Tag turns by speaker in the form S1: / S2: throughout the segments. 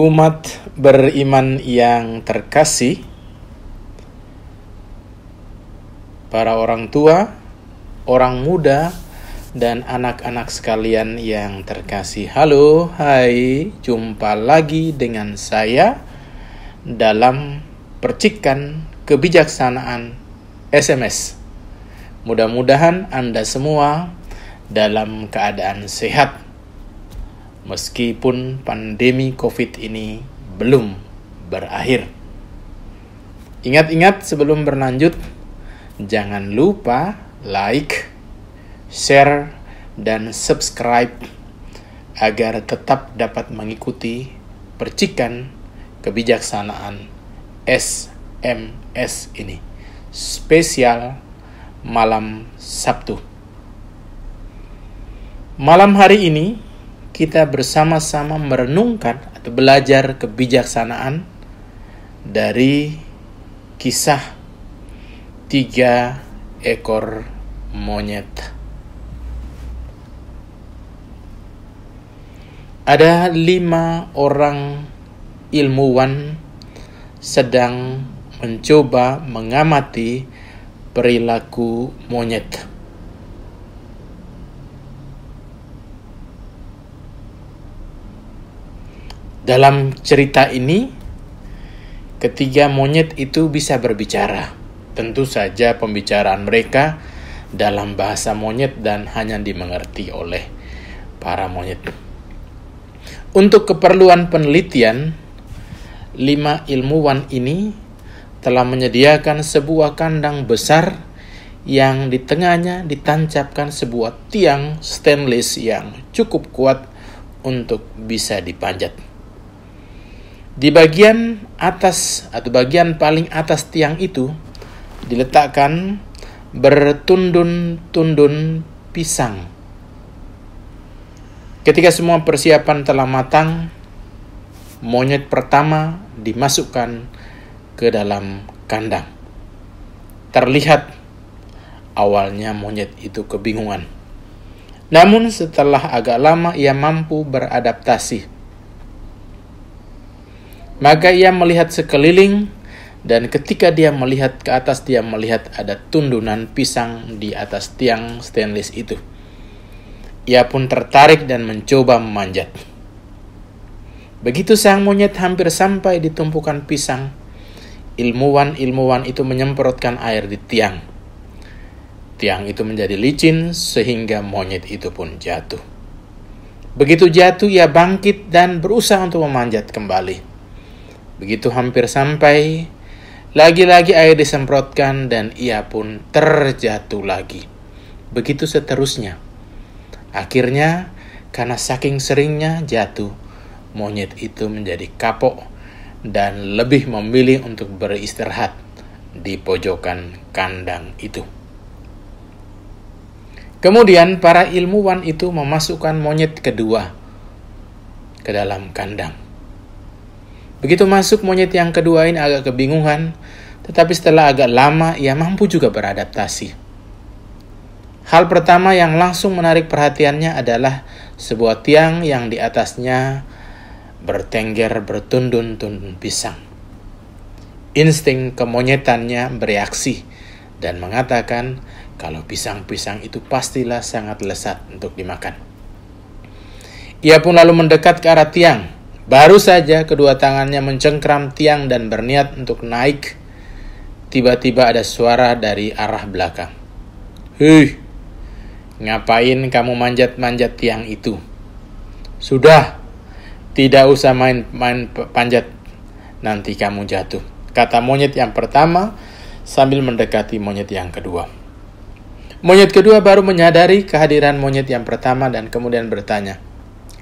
S1: Umat beriman yang terkasih, para orang tua, orang muda, dan anak-anak sekalian yang terkasih. Halo, hai, jumpa lagi dengan saya dalam percikan kebijaksanaan SMS. Mudah-mudahan Anda semua dalam keadaan sehat meskipun pandemi COVID ini belum berakhir. Ingat-ingat sebelum berlanjut, jangan lupa like, share, dan subscribe agar tetap dapat mengikuti percikan kebijaksanaan SMS ini. Spesial malam Sabtu. Malam hari ini kita bersama-sama merenungkan atau belajar kebijaksanaan dari kisah tiga ekor monyet. Ada lima orang ilmuwan sedang mencoba mengamati perilaku monyet. Dalam cerita ini, ketiga monyet itu bisa berbicara. Tentu saja pembicaraan mereka dalam bahasa monyet dan hanya dimengerti oleh para monyet. Untuk keperluan penelitian, lima ilmuwan ini telah menyediakan sebuah kandang besar yang di tengahnya ditancapkan sebuah tiang stainless yang cukup kuat untuk bisa dipanjat. Di bagian atas atau bagian paling atas tiang itu diletakkan bertundun-tundun pisang. Ketika semua persiapan telah matang, monyet pertama dimasukkan ke dalam kandang. Terlihat awalnya monyet itu kebingungan. Namun setelah agak lama ia mampu beradaptasi maka ia melihat sekeliling, dan ketika dia melihat ke atas, dia melihat ada tundunan pisang di atas tiang stainless itu. Ia pun tertarik dan mencoba memanjat. Begitu sang monyet hampir sampai di tumpukan pisang, ilmuwan-ilmuwan itu menyemprotkan air di tiang. Tiang itu menjadi licin sehingga monyet itu pun jatuh. Begitu jatuh, ia bangkit dan berusaha untuk memanjat kembali. Begitu hampir sampai, lagi-lagi air disemprotkan dan ia pun terjatuh lagi. Begitu seterusnya. Akhirnya, karena saking seringnya jatuh, monyet itu menjadi kapok dan lebih memilih untuk beristirahat di pojokan kandang itu. Kemudian para ilmuwan itu memasukkan monyet kedua ke dalam kandang. Begitu masuk monyet yang kedua ini agak kebingungan, tetapi setelah agak lama ia mampu juga beradaptasi. Hal pertama yang langsung menarik perhatiannya adalah sebuah tiang yang di atasnya bertengger bertundun-tundun pisang. Insting kemonyetannya bereaksi dan mengatakan kalau pisang-pisang itu pastilah sangat lesat untuk dimakan. Ia pun lalu mendekat ke arah tiang Baru saja kedua tangannya mencengkram tiang dan berniat untuk naik. Tiba-tiba ada suara dari arah belakang. Hei, ngapain kamu manjat-manjat tiang itu? Sudah, tidak usah main-main panjat. Nanti kamu jatuh. Kata monyet yang pertama sambil mendekati monyet yang kedua. Monyet kedua baru menyadari kehadiran monyet yang pertama dan kemudian bertanya,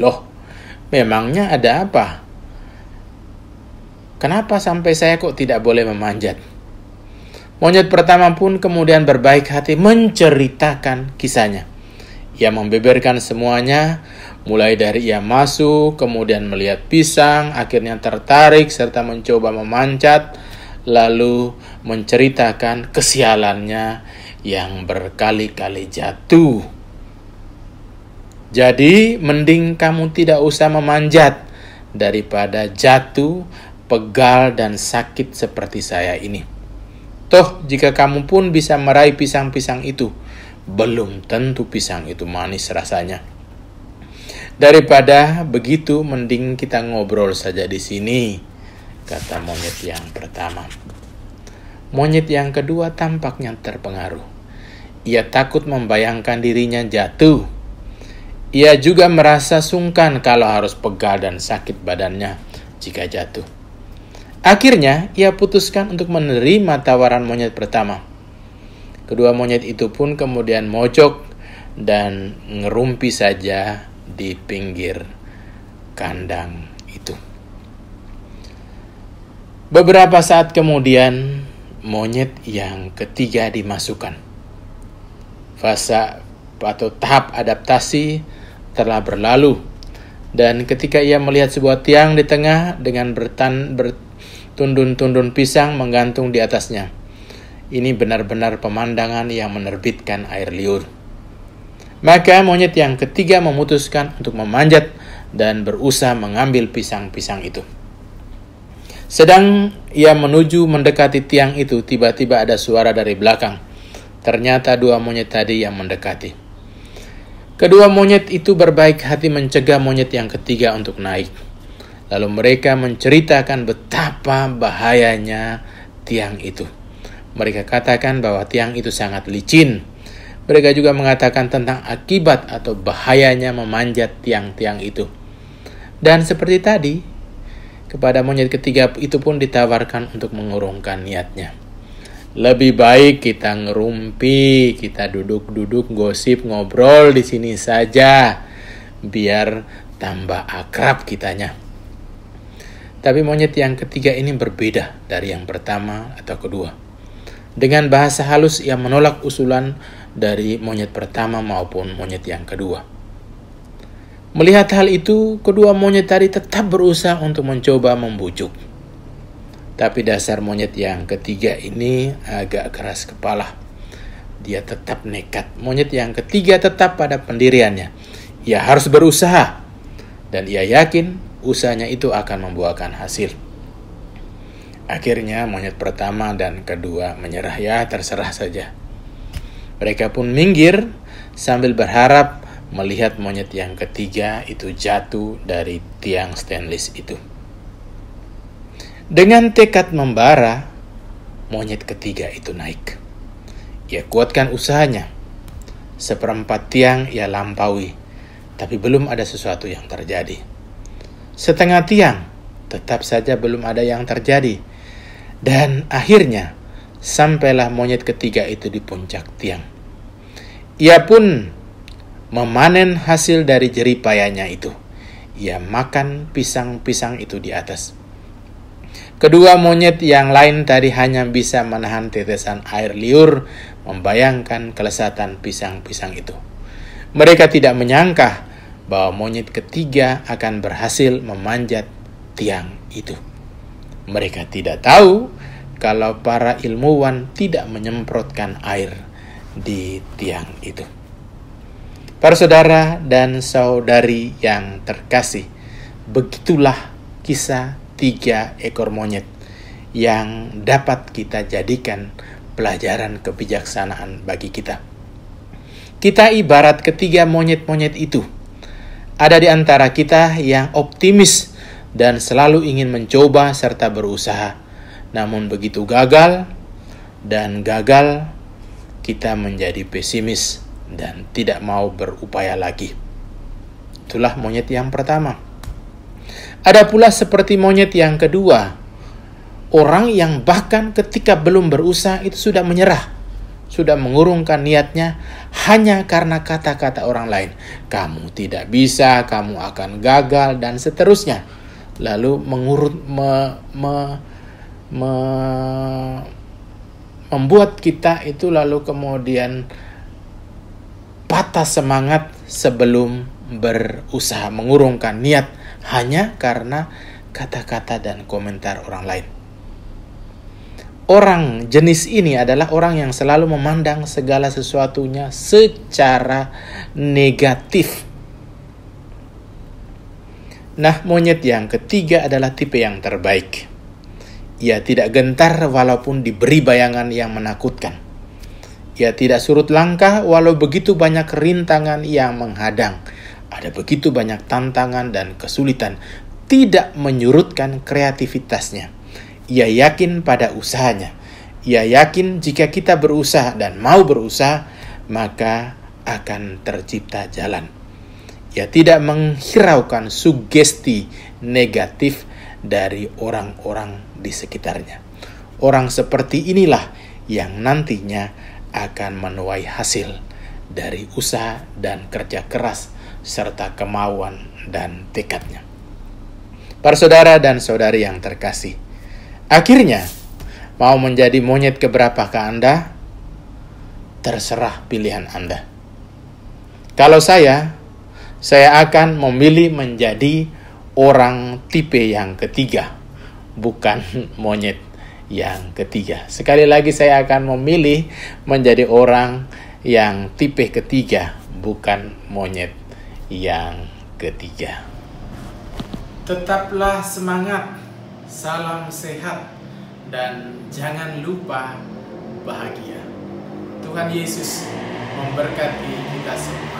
S1: Loh, Memangnya ada apa? Kenapa sampai saya kok tidak boleh memanjat? Monyet pertama pun kemudian berbaik hati menceritakan kisahnya. Ia membeberkan semuanya, mulai dari ia masuk, kemudian melihat pisang, akhirnya tertarik serta mencoba memanjat, lalu menceritakan kesialannya yang berkali-kali jatuh. Jadi, mending kamu tidak usah memanjat daripada jatuh, pegal, dan sakit seperti saya ini. Toh, jika kamu pun bisa meraih pisang-pisang itu, belum tentu pisang itu manis rasanya. Daripada begitu, mending kita ngobrol saja di sini, kata monyet yang pertama. Monyet yang kedua tampaknya terpengaruh. Ia takut membayangkan dirinya jatuh ia juga merasa sungkan kalau harus pegal dan sakit badannya jika jatuh. Akhirnya, ia putuskan untuk menerima tawaran monyet pertama. Kedua monyet itu pun kemudian mojok dan ngerumpi saja di pinggir kandang itu. Beberapa saat kemudian, monyet yang ketiga dimasukkan. Fasa atau tahap adaptasi telah berlalu. Dan ketika ia melihat sebuah tiang di tengah dengan bertan bertundun-tundun pisang menggantung di atasnya. Ini benar-benar pemandangan yang menerbitkan air liur. Maka monyet yang ketiga memutuskan untuk memanjat dan berusaha mengambil pisang-pisang itu. Sedang ia menuju mendekati tiang itu, tiba-tiba ada suara dari belakang. Ternyata dua monyet tadi yang mendekati. Kedua monyet itu berbaik hati mencegah monyet yang ketiga untuk naik. Lalu mereka menceritakan betapa bahayanya tiang itu. Mereka katakan bahwa tiang itu sangat licin. Mereka juga mengatakan tentang akibat atau bahayanya memanjat tiang-tiang itu. Dan seperti tadi, kepada monyet ketiga itu pun ditawarkan untuk mengurungkan niatnya. Lebih baik kita ngerumpi, kita duduk-duduk gosip ngobrol di sini saja biar tambah akrab kitanya. Tapi monyet yang ketiga ini berbeda dari yang pertama atau kedua. Dengan bahasa halus ia menolak usulan dari monyet pertama maupun monyet yang kedua. Melihat hal itu, kedua monyet tadi tetap berusaha untuk mencoba membujuk. Tapi dasar monyet yang ketiga ini agak keras kepala. Dia tetap nekat. Monyet yang ketiga tetap pada pendiriannya. Ia harus berusaha. Dan ia yakin usahanya itu akan membuahkan hasil. Akhirnya monyet pertama dan kedua menyerah ya terserah saja. Mereka pun minggir sambil berharap melihat monyet yang ketiga itu jatuh dari tiang stainless itu. Dengan tekad membara, monyet ketiga itu naik. Ia kuatkan usahanya. Seperempat tiang ia lampaui, tapi belum ada sesuatu yang terjadi. Setengah tiang, tetap saja belum ada yang terjadi. Dan akhirnya, sampailah monyet ketiga itu di puncak tiang. Ia pun memanen hasil dari jeripayanya itu. Ia makan pisang-pisang itu di atas. Kedua monyet yang lain tadi hanya bisa menahan tetesan air liur, membayangkan kelesatan pisang-pisang itu. Mereka tidak menyangka bahwa monyet ketiga akan berhasil memanjat tiang itu. Mereka tidak tahu kalau para ilmuwan tidak menyemprotkan air di tiang itu. Para saudara dan saudari yang terkasih, begitulah kisah tiga ekor monyet yang dapat kita jadikan pelajaran kebijaksanaan bagi kita. Kita ibarat ketiga monyet-monyet itu. Ada di antara kita yang optimis dan selalu ingin mencoba serta berusaha. Namun begitu gagal dan gagal, kita menjadi pesimis dan tidak mau berupaya lagi. Itulah monyet yang pertama. Ada pula seperti monyet yang kedua, orang yang bahkan ketika belum berusaha itu sudah menyerah, sudah mengurungkan niatnya hanya karena kata-kata orang lain. Kamu tidak bisa, kamu akan gagal dan seterusnya. Lalu mengurut me, me, me, membuat kita itu lalu kemudian patah semangat sebelum berusaha mengurungkan niat hanya karena kata-kata dan komentar orang lain. Orang jenis ini adalah orang yang selalu memandang segala sesuatunya secara negatif. Nah, monyet yang ketiga adalah tipe yang terbaik. Ia tidak gentar walaupun diberi bayangan yang menakutkan. Ia tidak surut langkah walau begitu banyak rintangan yang menghadang ada begitu banyak tantangan dan kesulitan, tidak menyurutkan kreativitasnya. Ia yakin pada usahanya. Ia yakin jika kita berusaha dan mau berusaha, maka akan tercipta jalan. Ia tidak menghiraukan sugesti negatif dari orang-orang di sekitarnya. Orang seperti inilah yang nantinya akan menuai hasil dari usaha dan kerja keras serta kemauan dan tekadnya. Para saudara dan saudari yang terkasih, akhirnya mau menjadi monyet keberapakah Anda? Terserah pilihan Anda. Kalau saya, saya akan memilih menjadi orang tipe yang ketiga, bukan monyet yang ketiga. Sekali lagi saya akan memilih menjadi orang yang tipe ketiga, bukan monyet yang ketiga. Tetaplah semangat, salam sehat, dan jangan lupa bahagia. Tuhan Yesus memberkati kita semua.